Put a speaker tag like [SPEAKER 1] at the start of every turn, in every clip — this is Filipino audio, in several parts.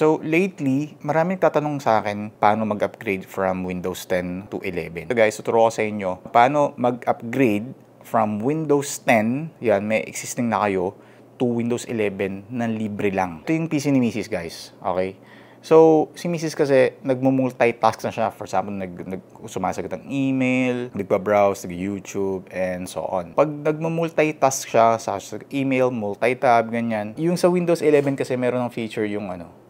[SPEAKER 1] So lately, maraming tatanong sa akin paano mag-upgrade from Windows 10 to 11. So guys, tuturo ko sa inyo paano mag-upgrade from Windows 10, yan may existing na kayo, to Windows 11 na libre lang. Ito yung PC ni Mrs. guys, okay? So, si Mrs. kasi nagmumultitask na siya. For example, nag, nag sumasagot ng email, nagbabrowse, nag-YouTube, and so on. Pag nagmumultitask siya sa email, multi-tab, ganyan. Yung sa Windows 11 kasi meron ng feature yung ano,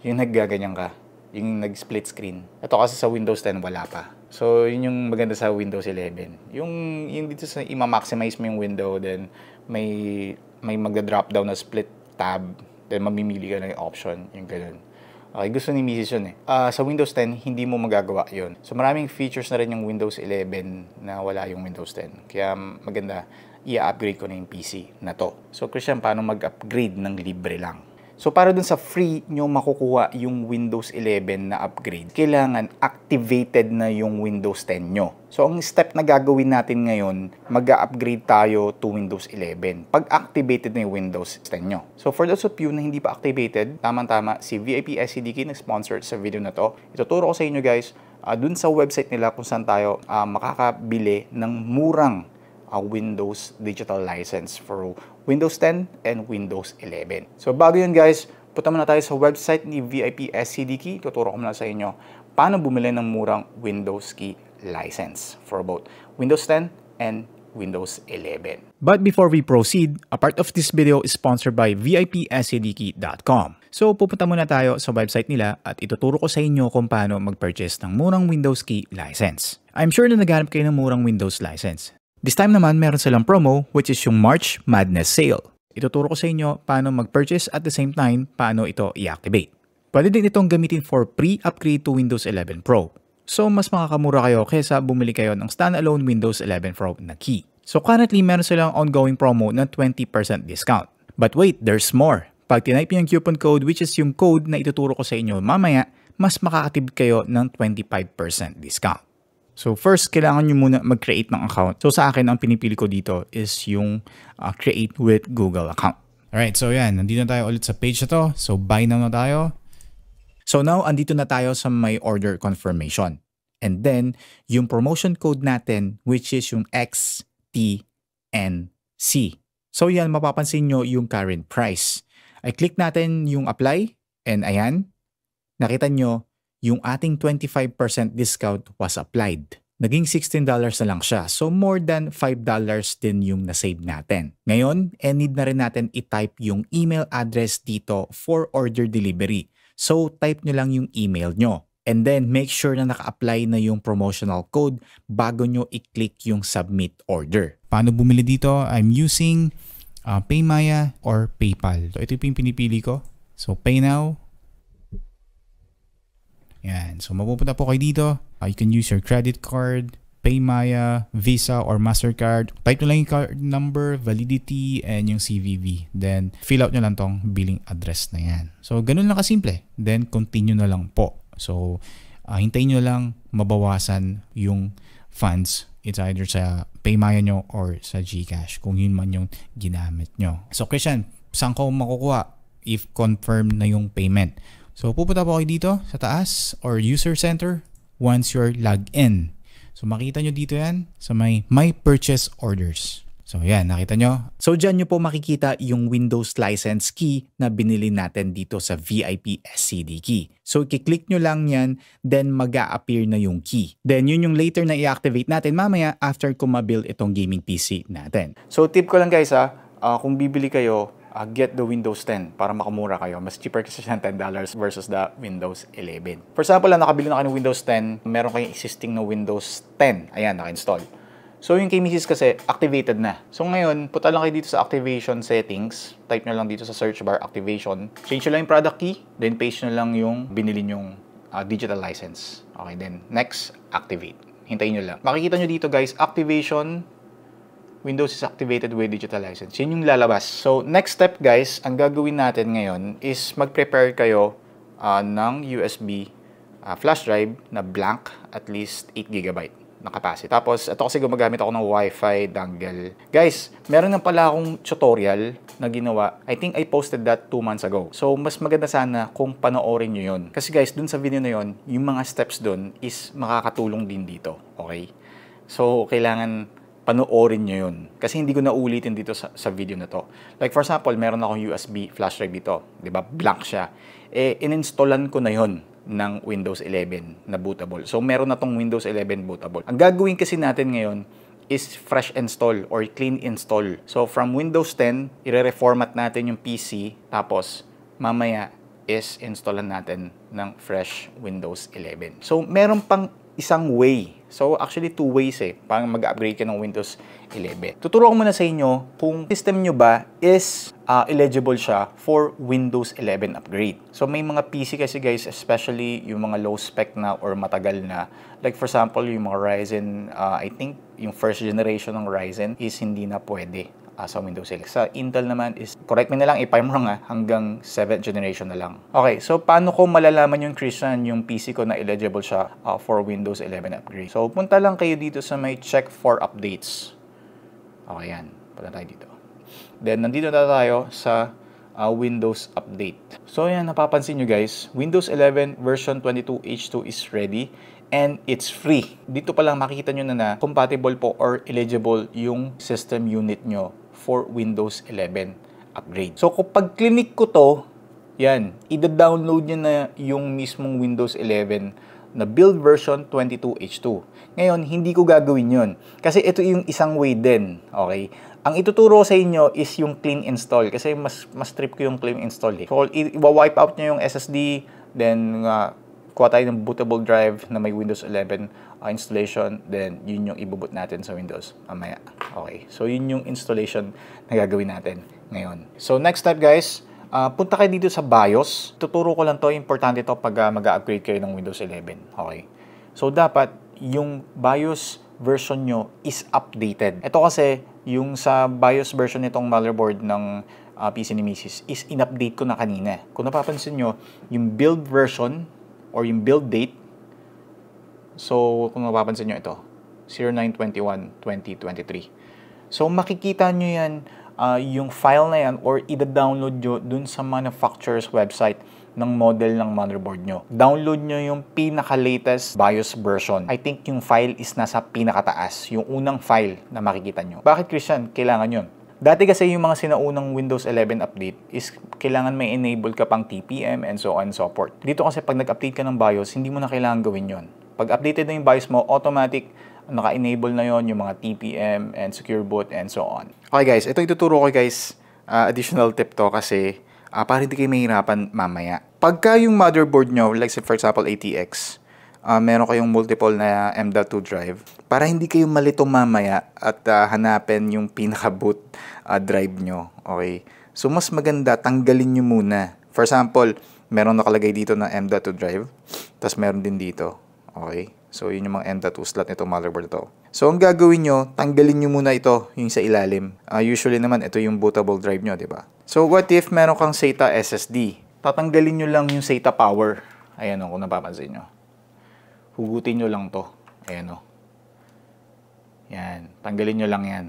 [SPEAKER 1] yung naggaganyan ka, yung nag-split screen. Ito kasi sa Windows 10 wala pa. So, yun yung maganda sa Windows 11. Yung, yung dito sa ima-maximize mo yung window, then may, may magda-drop down na split tab, then mamimili ka ng option, yung ganun. Okay, gusto ni Mrs. yun eh. Uh, sa Windows 10, hindi mo magagawa yon. So maraming features na rin yung Windows 11 na wala yung Windows 10. Kaya maganda, i-upgrade ko na yung PC na to. So Christian, paano mag-upgrade ng libre lang? So para dun sa free nyo makukuha yung Windows 11 na upgrade, kailangan activated na yung Windows 10 nyo. So ang step na gagawin natin ngayon, mag-upgrade tayo to Windows 11 pag activated na yung Windows 10 nyo. So for those of you na hindi pa activated, tamang-tama, si VIP SCDK na sponsor sa video na to. Ituturo ko sa inyo guys, uh, dun sa website nila kung saan tayo uh, makakabili ng murang a ah, Windows digital license for Windows 10 and Windows 11. So bago yun guys, punta muna tayo sa website ni VIP SCDKey. Tuturo ko muna sa inyo paano bumili ng murang Windows Key license for both Windows 10 and Windows 11. But before we proceed, a part of this video is sponsored by VIPSADKey.com. So pupunta muna tayo sa website nila at ituturo ko sa inyo kung paano mag-purchase ng murang Windows Key license. I'm sure na naghanap kayo ng murang Windows license. This time naman meron silang promo which is yung March Madness Sale. Ituturo ko sa inyo paano mag-purchase at the same time paano ito i-activate. Pwede din itong gamitin for pre-upgrade to Windows 11 Pro. So mas makakamura kayo kesa bumili kayo ng standalone Windows 11 Pro na key. So currently meron silang ongoing promo na 20% discount. But wait, there's more. Pag tinype niyo yung coupon code which is yung code na ituturo ko sa inyo mamaya, mas makakatib kayo ng 25% discount. So first, kailangan nyo muna mag-create ng account. So sa akin, ang pinipili ko dito is yung uh, create with Google account. Alright, so yan. Nandito na tayo ulit sa page na to. So buy now na tayo. So now, andito na tayo sa may order confirmation. And then, yung promotion code natin, which is yung XTNC. So yan, mapapansin nyo yung current price. I click natin yung apply and ayan, nakita nyo yung ating 25% discount was applied. Naging $16 na lang siya. So more than $5 din yung nasave natin. Ngayon, eh need na rin natin i-type yung email address dito for order delivery. So type nyo lang yung email nyo. And then make sure na naka-apply na yung promotional code bago nyo i-click yung submit order. Paano bumili dito? I'm using uh, Paymaya or PayPal. So ito yung pinipili ko. So pay now, yan. So mapupunta po kayo dito. Uh, you can use your credit card, Paymaya, Visa, or MasterCard. Type nyo lang yung card number, validity, and yung CVV. Then, fill out nyo lang tong billing address na yan. So, ganun lang kasimple. Then, continue na lang po. So, uh, hintayin nyo lang mabawasan yung funds. It's either sa Paymaya nyo or sa GCash kung yun man yung ginamit nyo. So, Christian, saan ko makukuha if confirmed na yung payment? So pupunta po kayo dito sa taas or user center once you're logged in. So makita nyo dito yan sa may My Purchase Orders. So yan, nakita nyo. So dyan nyo po makikita yung Windows License Key na binili natin dito sa VIP SCD Key. So i-click nyo lang yan, then mag appear na yung key. Then yun yung later na i-activate natin mamaya after kumabil itong gaming PC natin. So tip ko lang guys ha, uh, ah, kung bibili kayo, uh, get the Windows 10 para makamura kayo. Mas cheaper kasi siya $10 versus the Windows 11. For example, lang, nakabili na kayo ng Windows 10, meron kayong existing na Windows 10. Ayan, naka-install. So, yung kay Mrs. kasi, activated na. So, ngayon, puta lang kayo dito sa activation settings. Type nyo lang dito sa search bar, activation. Change nyo lang yung product key, then paste nyo lang yung binili nyong uh, digital license. Okay, then next, activate. Hintayin nyo lang. Makikita nyo dito guys, activation, Windows is activated with digital license. Yun yung lalabas. So, next step guys, ang gagawin natin ngayon is mag-prepare kayo uh, ng USB uh, ah, flash drive na blank at least 8GB na capacity. Tapos, ito kasi gumagamit ako ng Wi-Fi dongle. Guys, meron nga pala akong tutorial na ginawa. I think I posted that 2 months ago. So, mas maganda sana kung panoorin nyo yun. Kasi guys, dun sa video na yun, yung mga steps dun is makakatulong din dito. Okay? So, kailangan panoorin nyo yun. Kasi hindi ko na ulitin dito sa, sa video na to. Like for example, meron akong USB flash drive dito. ba diba? Black siya. Eh, ininstallan ko na yon ng Windows 11 na bootable. So, meron na tong Windows 11 bootable. Ang gagawin kasi natin ngayon is fresh install or clean install. So, from Windows 10, ire-reformat natin yung PC. Tapos, mamaya is installan natin ng fresh Windows 11. So, meron pang isang way So, actually, two ways eh. Parang mag-upgrade ka ng Windows 11. Tuturuan ko muna sa inyo kung system nyo ba is uh, eligible siya for Windows 11 upgrade. So, may mga PC kasi guys, especially yung mga low spec na or matagal na. Like for example, yung mga Ryzen, uh, I think yung first generation ng Ryzen is hindi na pwede uh, sa Windows 6. Sa Intel naman is, correct me na lang if I'm wrong ha, ah, hanggang 7th generation na lang. Okay, so paano ko malalaman yung Christian, yung PC ko na eligible siya uh, for Windows 11 upgrade? So punta lang kayo dito sa may check for updates. Okay, yan. Punta tayo dito. Then, nandito na tayo sa uh, Windows Update. So yan, napapansin nyo guys, Windows 11 version 22H2 is ready and it's free. Dito pa lang makikita nyo na na compatible po or eligible yung system unit nyo for Windows 11 upgrade. So kapag clinic ko to, yan, ida-download niya na yung mismong Windows 11 na build version 22H2. Ngayon, hindi ko gagawin yon Kasi ito yung isang way din. Okay? Ang ituturo sa inyo is yung clean install. Kasi mas, mas trip ko yung clean install. Eh. So, i-wipe out niya yung SSD, then uh, kuha tayo ng bootable drive na may Windows 11 uh, ah, installation, then yun yung iboboot natin sa Windows mamaya. Okay, so yun yung installation na gagawin natin ngayon. So next step guys, Uh, punta kayo dito sa BIOS. Tuturo ko lang to, importante to pag uh, mag-upgrade kayo ng Windows 11. Okay. So, dapat yung BIOS version nyo is updated. Ito kasi, yung sa BIOS version nitong motherboard ng uh, PC ni Mrs. is in-update ko na kanina. Kung napapansin nyo, yung build version or yung build date. So, kung mapapansin nyo ito, 0921-2023. So, makikita nyo yan, uh, yung file na yan or ida-download nyo dun sa manufacturer's website ng model ng motherboard nyo. Download nyo yung pinaka-latest BIOS version. I think yung file is nasa pinakataas, yung unang file na makikita nyo. Bakit, Christian, kailangan yun? Dati kasi yung mga sinaunang Windows 11 update is kailangan may enable ka pang TPM and so on and so forth. Dito kasi pag nag-update ka ng BIOS, hindi mo na kailangan gawin yon. Pag updated na yung BIOS mo, automatic naka-enable na yon yung mga TPM and secure boot and so on. Okay guys, ito ituturo ko guys, uh, additional tip to kasi uh, para hindi kayo mahirapan mamaya. Pagka yung motherboard nyo, like for example ATX, uh, ah, meron kayong multiple na M.2 drive, para hindi kayo malito mamaya at uh, hanapin yung pinaka-boot uh, drive nyo. Okay? So, mas maganda, tanggalin nyo muna. For example, meron nakalagay dito na M.2 drive, tapos meron din dito. Okay? So, yun yung mga M.2 slot nito, motherboard to. So, ang gagawin nyo, tanggalin nyo muna ito, yung sa ilalim. Uh, usually naman, ito yung bootable drive nyo, di ba? So, what if meron kang SATA SSD? Tatanggalin nyo lang yung SATA power. Ayan o, oh, kung napapansin nyo. Hugutin nyo lang to. Ayan o. Oh. Yan, tanggalin nyo lang yan.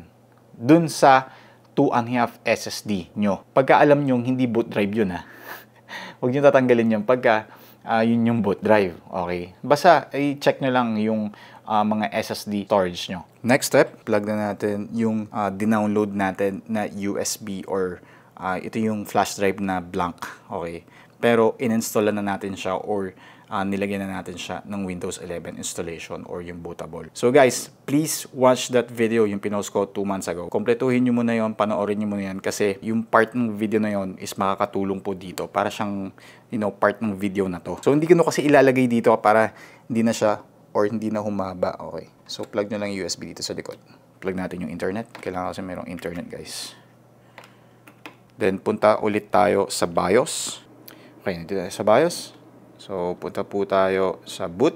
[SPEAKER 1] Dun sa 2.5 SSD nyo. Pagka alam nyo, hindi boot drive yun ha. Huwag nyo tatanggalin yun pagka uh, yun yung boot drive. Okay. Basta i-check nyo lang yung uh, mga SSD storage nyo. Next step, plug na natin yung uh, dinownload natin na USB or uh, ito yung flash drive na blank. Okay. Pero in-install na natin siya or uh, nilagyan na natin siya ng Windows 11 installation or yung bootable. So guys, please watch that video yung pinost ko 2 months ago. Kompletuhin nyo muna yon panoorin nyo muna yan kasi yung part ng video na yon is makakatulong po dito para siyang you know, part ng video na to. So hindi ko kasi ilalagay dito para hindi na siya or hindi na humaba. Okay. So plug nyo lang USB dito sa likod. Plug natin yung internet. Kailangan kasi mayroong internet guys. Then punta ulit tayo sa BIOS. Okay, nandito tayo sa BIOS. So, punta po tayo sa boot.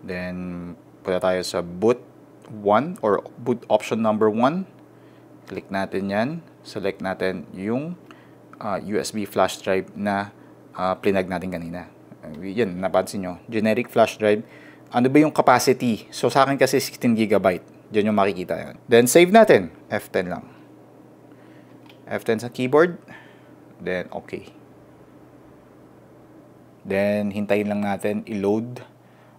[SPEAKER 1] Then, punta tayo sa boot 1 or boot option number 1. Click natin yan. Select natin yung uh, ah, USB flash drive na uh, plinag natin kanina. Uh, yan, napansin nyo. Generic flash drive. Ano ba yung capacity? So, sa akin kasi 16GB. Diyan yung makikita yan. Then, save natin. F10 lang. F10 sa keyboard. Then, okay. Then, hintayin lang natin i-load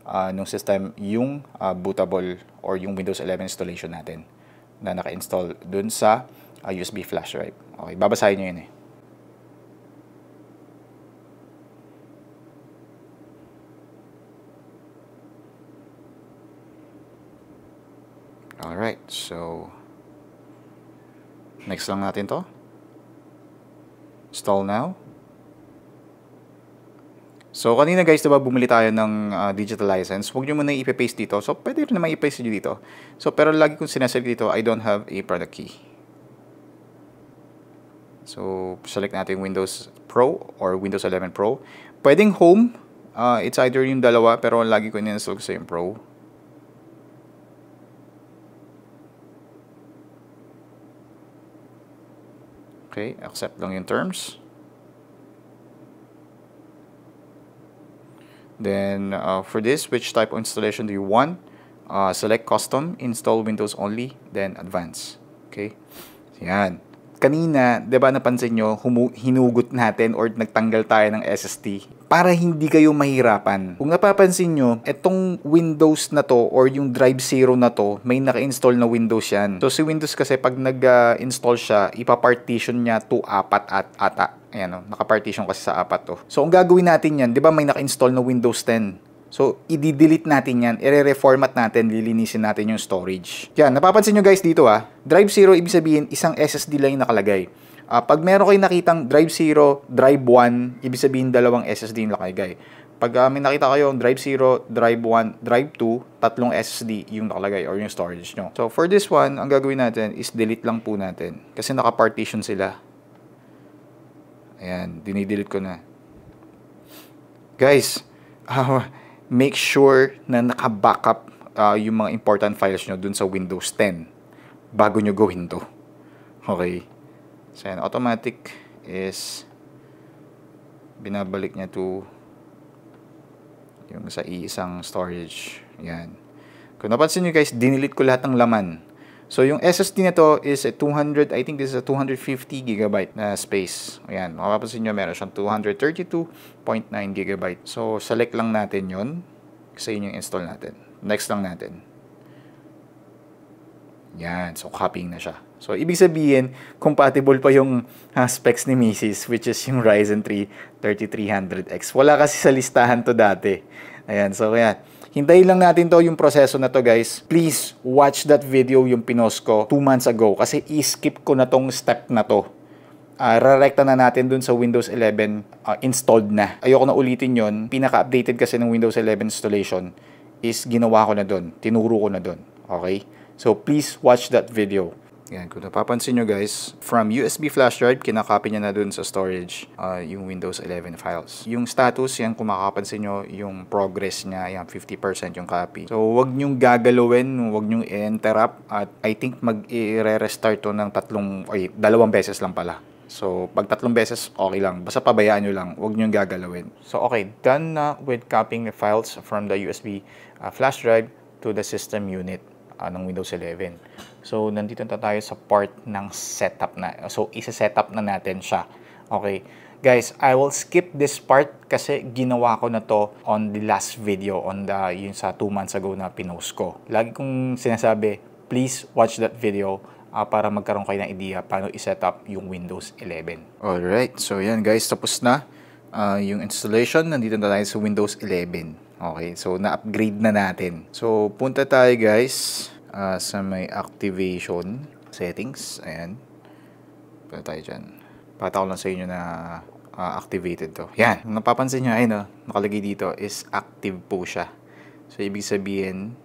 [SPEAKER 1] uh, nung system yung uh, bootable or yung Windows 11 installation natin na naka-install dun sa uh, ah, USB flash drive. Okay, babasahin nyo yun eh. Alright, so next lang natin to. Install now. So, kanina guys, diba bumili tayo ng uh, digital license. Huwag nyo muna ipipaste dito. So, pwede rin naman ipaste nyo dito. So, pero lagi kong sinasabi dito, I don't have a product key. So, select natin Windows Pro or Windows 11 Pro. Pwedeng home. Uh, it's either yung dalawa, pero lagi ko in-install ko sa yung Pro. Okay, accept lang yung terms. Then uh, for this, which type of installation do you want? Uh, select custom, install Windows only, then advanced. Okay? Yan kanina, 'di ba napansin niyo, humu- hinugot natin or nagtanggal tayo ng SSD para hindi kayo mahirapan. Kung napapansin niyo, itong Windows na to or yung Drive Zero na to, may naka-install na Windows yan. So si Windows kasi pag nag-install siya, ipa-partition niya to apat at ata. Ayan o, oh, naka-partition kasi sa apat to. Oh. So ang gagawin natin yan, 'di ba may naka-install na Windows 10? So, i-delete natin yan, i-reformat natin, lilinisin natin yung storage. Yan, napapansin nyo guys dito ah, drive 0 ibig sabihin isang SSD lang yung nakalagay. Uh, pag meron kayo nakitang drive 0, drive 1, ibig sabihin dalawang SSD yung nakalagay. Pag uh, may nakita kayo drive 0, drive 1, drive 2, tatlong SSD yung nakalagay or yung storage nyo. So, for this one, ang gagawin natin is delete lang po natin kasi nakapartition sila. Ayan, dinidelete ko na. Guys, uh, make sure na naka-backup uh, yung mga important files nyo dun sa Windows 10 bago nyo gawin to. Okay. So, yan. Automatic is binabalik niya to yung sa isang storage. Yan. Kung napansin nyo guys, dinilit ko lahat ng laman So, yung SSD na to is a 200, I think this is a 250 gigabyte na space. Ayan, makapapansin nyo meron siyang 232.9 gigabyte. So, select lang natin yon kasi yun yung install natin. Next lang natin. Yan, so copying na siya. So, ibig sabihin, compatible pa yung uh, specs ni Mrs. which is yung Ryzen 3 3300X. Wala kasi sa listahan to dati. Ayan, so yan Hintayin lang natin to yung proseso na to guys. Please watch that video yung pinost ko 2 months ago kasi i-skip ko na tong step na to. Uh, ah, rarekta na natin dun sa Windows 11 uh, ah, installed na. Ayoko na ulitin yon. Pinaka-updated kasi ng Windows 11 installation is ginawa ko na dun. Tinuro ko na dun. Okay? So please watch that video. Yan, kung napapansin nyo guys, from USB flash drive, kinakopy niya na dun sa storage uh, yung Windows 11 files. Yung status, yan kung makapansin nyo, yung progress niya, yan 50% yung copy. So, wag nyong gagalawin, wag nyong interrupt at I think mag-i-restart to ng tatlong, ay, dalawang beses lang pala. So, pag tatlong beses, okay lang. Basta pabayaan nyo lang. Huwag nyo gagalawin. So, okay. Done na with copying the files from the USB uh, flash drive to the system unit uh, ng Windows 11. So, nandito na tayo sa part ng setup na. So, isa-setup na natin siya. Okay. Guys, I will skip this part kasi ginawa ko na to on the last video, on the, yun sa 2 months ago na pinost ko. Lagi kong sinasabi, please watch that video uh, para magkaroon kayo ng idea paano i-set up yung Windows 11. Alright, so yan guys, tapos na uh, yung installation. Nandito na tayo sa Windows 11. Okay, so na-upgrade na natin. So, punta tayo guys uh, sa may activation settings. Ayan. Punta tayo dyan. Pata ko lang sa inyo na uh, activated to. Yan. Napapansin nyo, ayun o, oh, nakalagay dito is active po siya. So, ibig sabihin,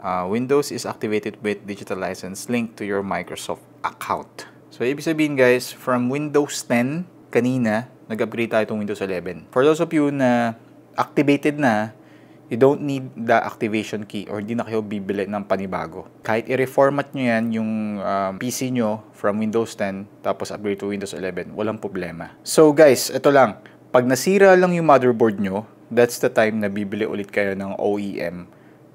[SPEAKER 1] uh, Windows is activated with digital license linked to your Microsoft account. So, ibig sabihin guys, from Windows 10 kanina, nag-upgrade tayo itong Windows 11. For those of you na activated na, you don't need the activation key or hindi na kayo bibili ng panibago. Kahit i-reformat nyo yan, yung um, PC nyo from Windows 10 tapos upgrade to Windows 11, walang problema. So guys, ito lang. Pag nasira lang yung motherboard nyo, that's the time na bibili ulit kayo ng OEM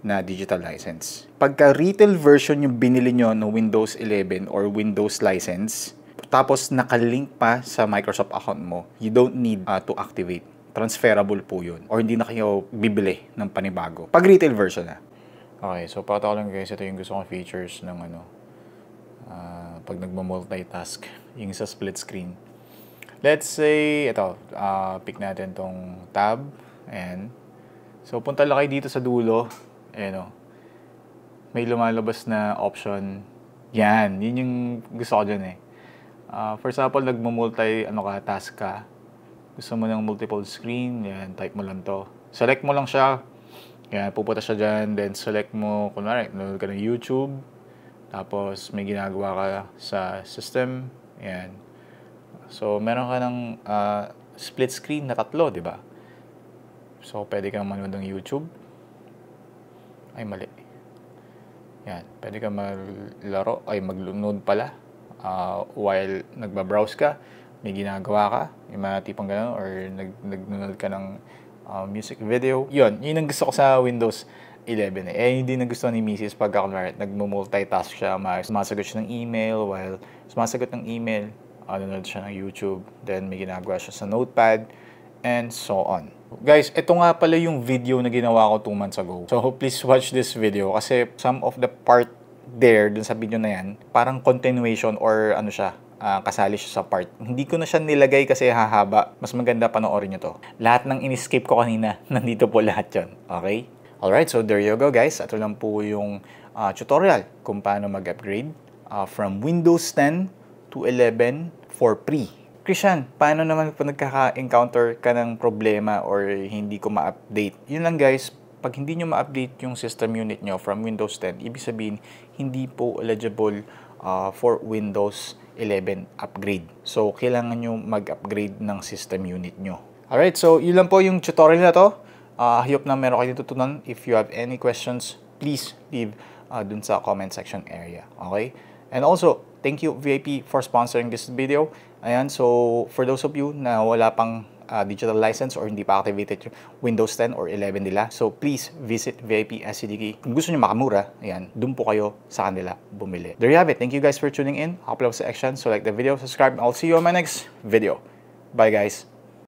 [SPEAKER 1] na digital license. Pagka retail version yung binili nyo ng Windows 11 or Windows license, tapos nakalink pa sa Microsoft account mo, you don't need uh, to activate transferable po yun or hindi na kayo bibili ng panibago pag retail version na. Okay, so pakita ko lang guys, ito yung gusto kong features ng ano, uh, pag nagma-multitask, yung sa split screen. Let's say, ito, uh, pick natin tong tab, and so punta lang kayo dito sa dulo, ano may lumalabas na option, yan, yun yung gusto ko dyan eh. Uh, for example, nagma-multi, ano ka, task ka, gusto mo ng multiple screen, yan, type mo lang to. Select mo lang siya. Yan, pupunta siya dyan, then select mo, kunwari, nanonood ka ng YouTube, tapos may ginagawa ka sa system, yan. So, meron ka ng uh, split screen na tatlo, di ba? So, pwede kang manood ng YouTube. Ay, mali. Yan, pwede kang maglaro, ay maglunod pala, uh, while nagbabrowse ka may ginagawa ka, yung mga tipong gano'n, or nag, nag ka ng uh, music video. Yun, yun ang gusto ko sa Windows 11 eh. eh. hindi na gusto ni Mrs. pag pagka kunwari, nagmo-multitask siya, sumasagot siya ng email, while sumasagot ng email, uh, nanonood siya ng YouTube, then may ginagawa siya sa notepad, and so on. Guys, ito nga pala yung video na ginawa ko 2 months ago. So, please watch this video kasi some of the part there, dun sa video na yan, parang continuation or ano siya, uh, kasali siya sa part. Hindi ko na siya nilagay kasi hahaba. Mas maganda panoorin nyo to. Lahat ng in-skip ko kanina, nandito po lahat yun. Okay? Alright, so there you go guys. Ito lang po yung uh, tutorial kung paano mag-upgrade uh, from Windows 10 to 11 for free. Christian, paano naman kung nagkaka-encounter ka ng problema or hindi ko ma-update? Yun lang guys, pag hindi nyo ma-update yung system unit nyo from Windows 10, ibig sabihin, hindi po eligible uh, for Windows 11 upgrade. So, kailangan nyo mag-upgrade ng system unit nyo. Alright, so yun lang po yung tutorial na to. Uh, hope na meron kayo natutunan. If you have any questions, please leave uh, dun sa comment section area. Okay? And also, thank you VIP for sponsoring this video. Ayan, so for those of you na wala pang uh, digital license or hindi pa activated yung Windows 10 or 11 nila. So please visit VIP SCDK. Kung gusto nyo makamura, ayan, dun po kayo sa kanila bumili. There you have it. Thank you guys for tuning in. Upload sa action. So like the video, subscribe. I'll see you on my next video. Bye guys.